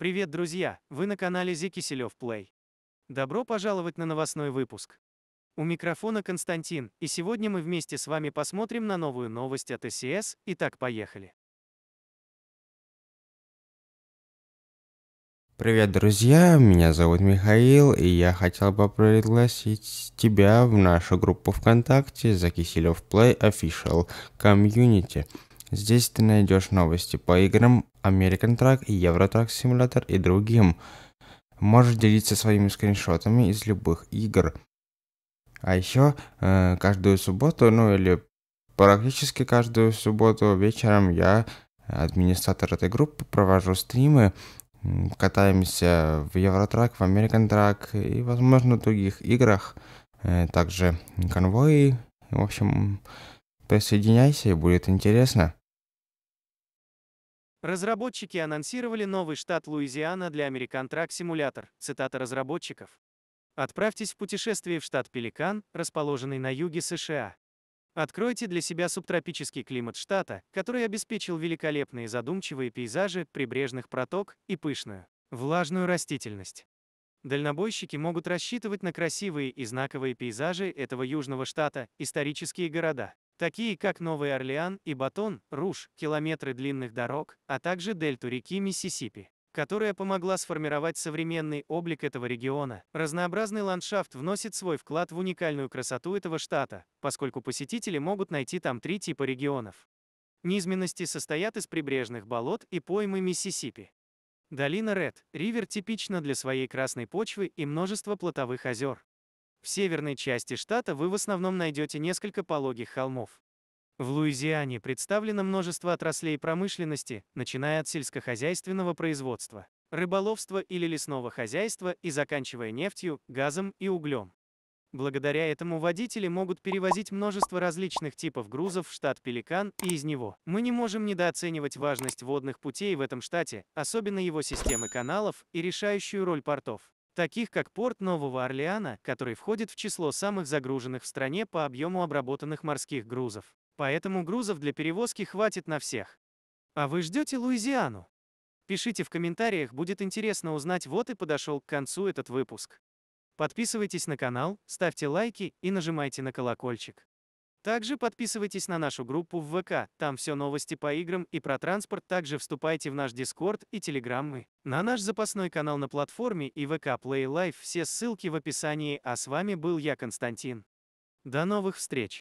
Привет, друзья! Вы на канале Зи Киселев Плей. Добро пожаловать на новостной выпуск. У микрофона Константин, и сегодня мы вместе с вами посмотрим на новую новость от СС. Итак, поехали. Привет, друзья, меня зовут Михаил, и я хотел бы пригласить тебя в нашу группу ВКонтакте за Киселев Play Official Community. Здесь ты найдешь новости по играм, American Truck, Euro Truck Simulator и другим. Можешь делиться своими скриншотами из любых игр. А еще э, каждую субботу, ну или практически каждую субботу вечером я, администратор этой группы, провожу стримы, катаемся в Евротрак, в American Track и, возможно, в других играх. Э, также конвои. В общем, присоединяйся, и будет интересно. Разработчики анонсировали новый штат Луизиана для American Американтрак Simulator. цитата разработчиков. Отправьтесь в путешествие в штат Пеликан, расположенный на юге США. Откройте для себя субтропический климат штата, который обеспечил великолепные задумчивые пейзажи, прибрежных проток и пышную, влажную растительность. Дальнобойщики могут рассчитывать на красивые и знаковые пейзажи этого южного штата, исторические города, такие как Новый Орлеан и Батон, Руж, километры длинных дорог, а также дельту реки Миссисипи которая помогла сформировать современный облик этого региона. Разнообразный ландшафт вносит свой вклад в уникальную красоту этого штата, поскольку посетители могут найти там три типа регионов. Низменности состоят из прибрежных болот и поймы Миссисипи. Долина Ред, ривер типична для своей красной почвы и множества плотовых озер. В северной части штата вы в основном найдете несколько пологих холмов. В Луизиане представлено множество отраслей промышленности, начиная от сельскохозяйственного производства, рыболовства или лесного хозяйства и заканчивая нефтью, газом и углем. Благодаря этому водители могут перевозить множество различных типов грузов в штат Пеликан и из него. Мы не можем недооценивать важность водных путей в этом штате, особенно его системы каналов и решающую роль портов таких как порт Нового Орлеана, который входит в число самых загруженных в стране по объему обработанных морских грузов. Поэтому грузов для перевозки хватит на всех. А вы ждете Луизиану? Пишите в комментариях, будет интересно узнать. Вот и подошел к концу этот выпуск. Подписывайтесь на канал, ставьте лайки и нажимайте на колокольчик. Также подписывайтесь на нашу группу в ВК, там все новости по играм и про транспорт. Также вступайте в наш Дискорд и Телеграммы, на наш запасной канал на платформе и ВК Play Life Все ссылки в описании. А с вами был я, Константин. До новых встреч!